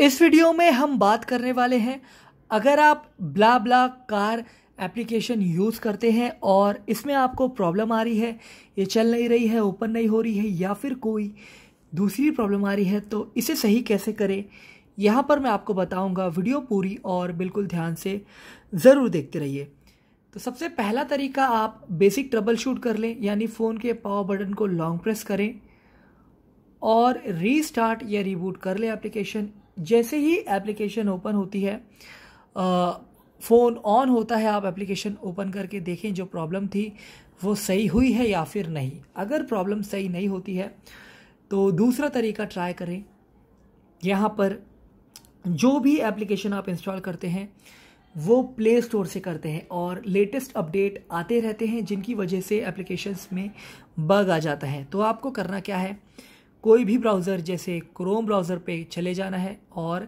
इस वीडियो में हम बात करने वाले हैं अगर आप BlaBlaCar application use करते हैं और इसमें आपको प्रॉब्लम आ रही है ये चल नहीं रही है ओपन नहीं हो रही है या फिर कोई दूसरी प्रॉब्लम आ रही है तो इसे सही कैसे करें यहाँ पर मैं आपको बताऊँगा वीडियो पूरी और बिल्कुल ध्यान से ज़रूर देखते रहिए तो सबसे पहला तरीका आप बेसिक ट्रबल शूट कर लें यानी फ़ोन के पावर बटन को लॉन्ग प्रेस करें और रीस्टार्ट या रिबूट कर लें एप्लीकेशन जैसे ही एप्लीकेशन ओपन होती है फ़ोन ऑन होता है आप एप्लीकेशन ओपन करके देखें जो प्रॉब्लम थी वो सही हुई है या फिर नहीं अगर प्रॉब्लम सही नहीं होती है तो दूसरा तरीका ट्राई करें यहाँ पर जो भी एप्लीकेशन आप इंस्टॉल करते हैं वो प्ले स्टोर से करते हैं और लेटेस्ट अपडेट आते रहते हैं जिनकी वजह से एप्लीकेशंस में बग आ जाता है तो आपको करना क्या है कोई भी ब्राउज़र जैसे क्रोम ब्राउज़र पे चले जाना है और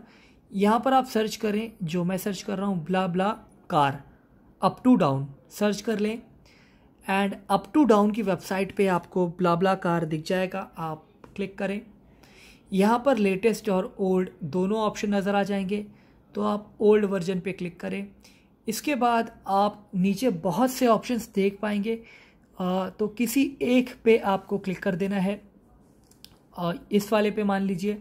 यहाँ पर आप सर्च करें जो मैं सर्च कर रहा हूँ BlaBlaCar Uptodown search कर लें एंड अप टू डाउन की वेबसाइट पे आपको ब्ला ब्ला कार दिख जाएगा आप क्लिक करें यहाँ पर लेटेस्ट और ओल्ड दोनों ऑप्शन नज़र आ जाएंगे तो आप ओल्ड वर्जन पे क्लिक करें इसके बाद आप नीचे बहुत से ऑप्शंस देख पाएंगे आ, तो किसी एक पे आपको क्लिक कर देना है और इस वाले पे मान लीजिए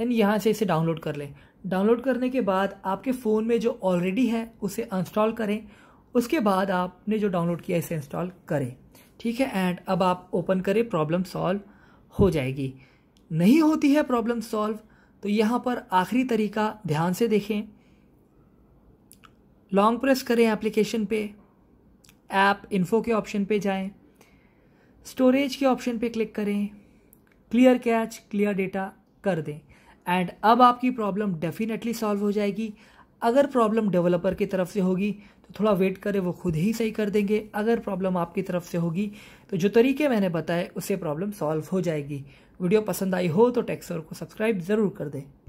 एंड यहाँ से इसे डाउनलोड कर लें डाउनलोड करने के बाद आपके फ़ोन में जो ऑलरेडी है उसे इंस्टॉल करें उसके बाद आपने जो डाउनलोड किया इसे इंस्टॉल करें ठीक है एंड अब आप ओपन करें प्रॉब्लम सॉल्व हो जाएगी नहीं होती है प्रॉब्लम सॉल्व तो यहाँ पर आखिरी तरीका ध्यान से देखें लॉन्ग प्रेस करें एप्लीकेशन पे ऐप इन्फो के ऑप्शन पे जाएं स्टोरेज के ऑप्शन पे क्लिक करें क्लियर कैच क्लियर डेटा कर दें एंड अब आपकी प्रॉब्लम डेफिनेटली सॉल्व हो जाएगी अगर प्रॉब्लम डेवलपर की तरफ से होगी तो थोड़ा वेट करें वो खुद ही सही कर देंगे अगर प्रॉब्लम आपकी तरफ से होगी तो जो तरीके मैंने बताए उससे प्रॉब्लम सॉल्व हो जाएगी वीडियो पसंद आई हो तो टेक्सोर को सब्सक्राइब ज़रूर कर दें